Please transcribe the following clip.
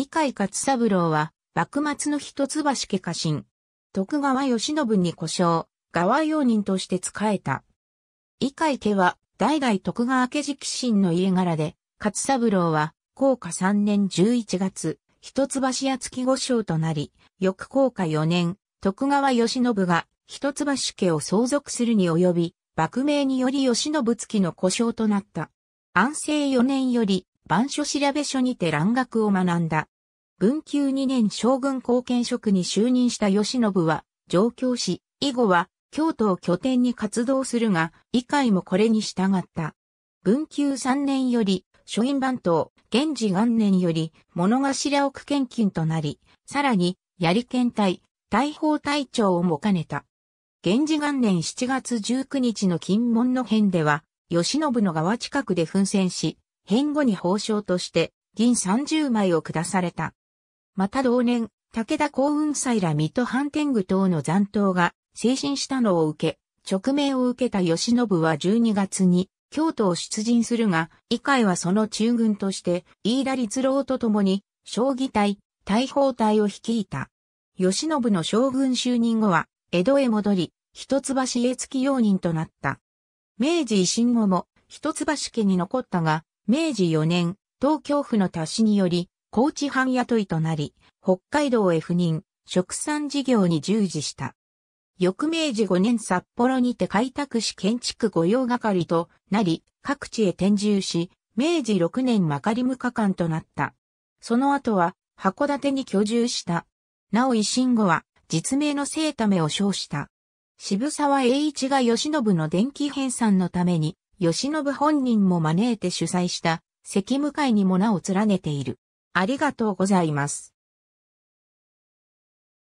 伊海勝三郎は、幕末の一橋家家臣。徳川義信に故障、側用人として仕えた。伊海家は、代々徳川家直臣の家柄で、勝三郎は、高家3年11月、一橋屋月御章となり、翌高家4年、徳川義信が、一橋家を相続するに及び、幕名により慶信月の故障となった。安政4年より、番所調べ所にて蘭学を学んだ。文久2年将軍後見職に就任した吉信は、上京し、以後は京都を拠点に活動するが、以外もこれに従った。文久3年より、書院番頭、源氏元年より、物頭奥献金となり、さらに、槍検隊、大砲隊長をも兼ねた。源氏元年7月19日の金門の変では、吉信の側近くで奮戦し、変後に褒章として、銀30枚を下された。また同年、武田幸雲祭ら水戸藩天狗等の残党が精神したのを受け、直命を受けた吉信は12月に京都を出陣するが、以下はその中軍として、飯田立郎と共に、将棋隊、大砲隊を率いた。吉信の将軍就任後は、江戸へ戻り、一橋家付き用人となった。明治維新後も、一橋家に残ったが、明治4年、東京府の達しにより、高知藩雇いとなり、北海道へ赴任、食産事業に従事した。翌明治5年札幌にて開拓し建築御用係となり、各地へ転住し、明治6年まかり無科官となった。その後は、函館に居住した。なお維新後は、実名の生ためを称した。渋沢栄一が吉信の電気編纂のために、吉信本人も招いて主催した、関向会にも名を連ねている。ありがとうございます。